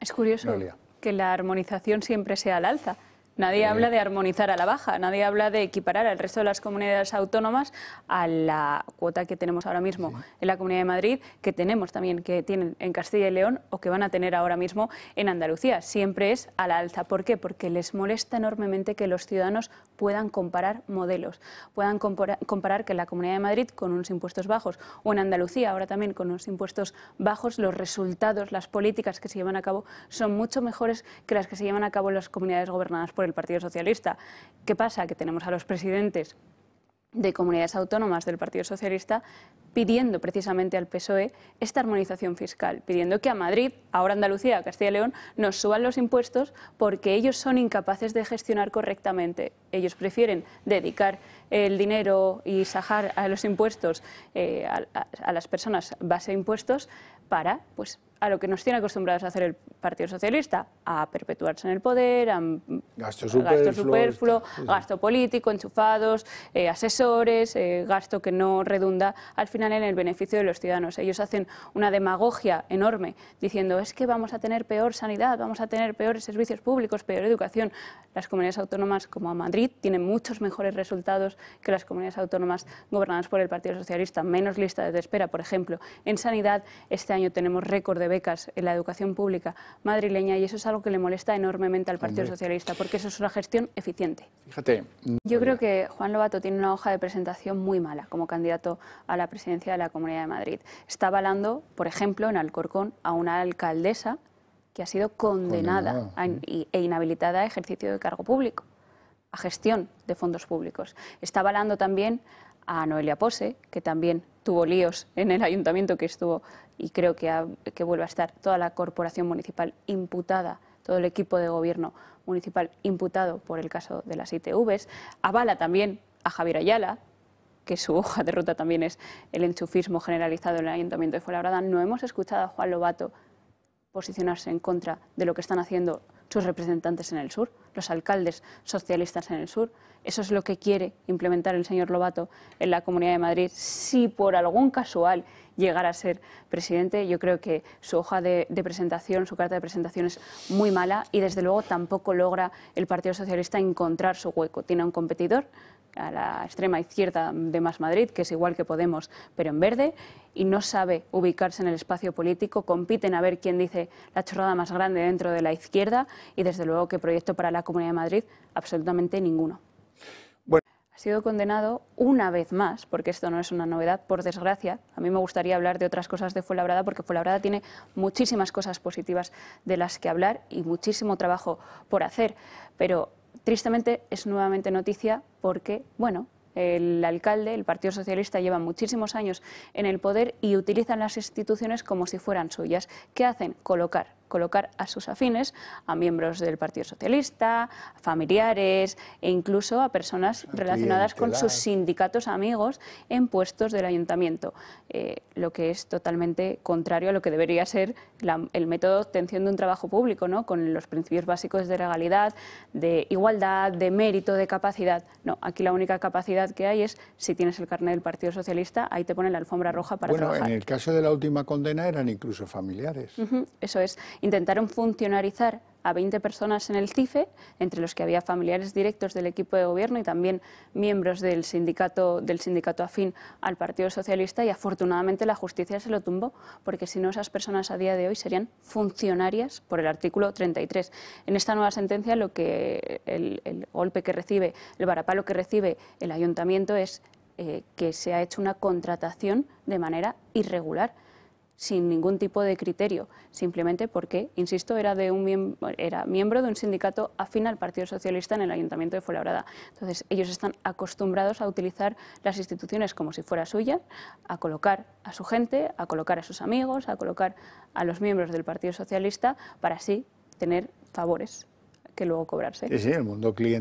Es curioso que la armonización siempre sea al alza. Nadie habla de armonizar a la baja, nadie habla de equiparar al resto de las comunidades autónomas a la cuota que tenemos ahora mismo en la Comunidad de Madrid, que tenemos también, que tienen en Castilla y León o que van a tener ahora mismo en Andalucía. Siempre es al alza. ¿Por qué? Porque les molesta enormemente que los ciudadanos puedan comparar modelos, puedan comparar, que en la Comunidad de Madrid con unos impuestos bajos o en Andalucía ahora también con unos impuestos bajos, los resultados, las políticas que se llevan a cabo son mucho mejores que las que se llevan a cabo en las comunidades gobernadas por el Partido Socialista. ¿Qué pasa? Que tenemos a los presidentes de comunidades autónomas del Partido Socialista pidiendo precisamente al PSOE esta armonización fiscal, pidiendo que a Madrid, ahora Andalucía, Castilla y León, nos suban los impuestos porque ellos son incapaces de gestionar correctamente. Ellos prefieren dedicar el dinero y sajar a los impuestos eh, a, las personas base de impuestos para pues, a lo que nos tiene acostumbrados a hacer el Partido Socialista, a perpetuarse en el poder, a mm, gasto superfluo, gasto, político, enchufados, eh, asesores, eh, gasto que no redunda al final en el beneficio de los ciudadanos. Ellos hacen una demagogia enorme diciendo es que vamos a tener peor sanidad, vamos a tener peores servicios públicos, peor educación. Las comunidades autónomas como Madrid tienen muchos mejores resultados que las comunidades autónomas gobernadas por el Partido Socialista, menos lista de espera, por ejemplo. En sanidad este año tenemos récord de becas en la educación pública madrileña y eso es algo que le molesta enormemente al Partido Socialista porque eso es una gestión eficiente. Yo creo que Juan Lobato tiene una hoja de presentación muy mala como candidato a la presidencia de la Comunidad de Madrid. Está avalando, por ejemplo, en Alcorcón a una alcaldesa que ha sido condenada, e inhabilitada a ejercicio de cargo público, a gestión de fondos públicos. Está avalando también a Noelia Pose, que también tuvo líos en el ayuntamiento que estuvo y creo que, que vuelve a estar toda la corporación municipal imputada, todo el equipo de gobierno municipal imputado por el caso de las ITVs. Avala también a Javier Ayala, que su hoja de ruta también es el enchufismo generalizado en el Ayuntamiento de Fuenlabrada, no hemos escuchado a Juan Lobato posicionarse en contra de lo que están haciendo sus representantes en el sur los alcaldes socialistas en el sur. Eso es lo que quiere implementar el señor Lobato en la Comunidad de Madrid. Si por algún casual llegara a ser presidente, yo creo que su hoja de, de, presentación, su carta de presentación es muy mala y desde luego tampoco logra el Partido Socialista encontrar su hueco. Tiene un competidor a la extrema izquierda de Más Madrid, que es igual que Podemos, pero en verde, y no sabe ubicarse en el espacio político. Compiten a ver quién dice la chorrada más grande dentro de la izquierda y desde luego que proyecto para la Comunidad de Madrid, absolutamente ninguno. Ha sido condenado una vez más, porque esto no es una novedad, por desgracia. A mí me gustaría hablar de otras cosas de Fuenlabrada, porque Fuenlabrada tiene muchísimas cosas positivas de las que hablar y muchísimo trabajo por hacer. Pero tristemente es nuevamente noticia porque, bueno, el alcalde, el Partido Socialista, lleva muchísimos años en el poder y utilizan las instituciones como si fueran suyas. ¿Qué hacen? Colocar colocar a sus afines, a miembros del Partido Socialista, familiares e incluso a personas relacionadas con sus sindicatos amigos en puestos del ayuntamiento, eh, lo que es totalmente contrario a lo que debería ser el método de obtención de un trabajo público, ¿no? con los principios básicos de legalidad, de igualdad, de mérito, de capacidad. No, aquí la única capacidad que hay es si tienes el carnet del Partido Socialista, ahí te ponen la alfombra roja para trabajar. Bueno, en el caso de la última condena eran incluso familiares. eso es intentaron funcionarizar a 20 personas en el CIFE, entre los que había familiares directos del equipo de gobierno y también miembros del sindicato, del sindicato afín al Partido Socialista y afortunadamente la justicia se lo tumbó, porque si no esas personas a día de hoy serían funcionarias por el artículo 33. En esta nueva sentencia lo que el, golpe que recibe, el varapalo que recibe el ayuntamiento es eh, que se ha hecho una contratación de manera irregular sin ningún tipo de criterio, simplemente porque, insisto, era, de un era miembro de un sindicato afín al Partido Socialista en el Ayuntamiento de Fuenlabrada. Entonces, ellos están acostumbrados a utilizar las instituciones como si fuera suya, a colocar a su gente, a colocar a sus amigos, a colocar a los miembros del Partido Socialista para así tener favores que luego cobrarse. sí, el mundo cliente.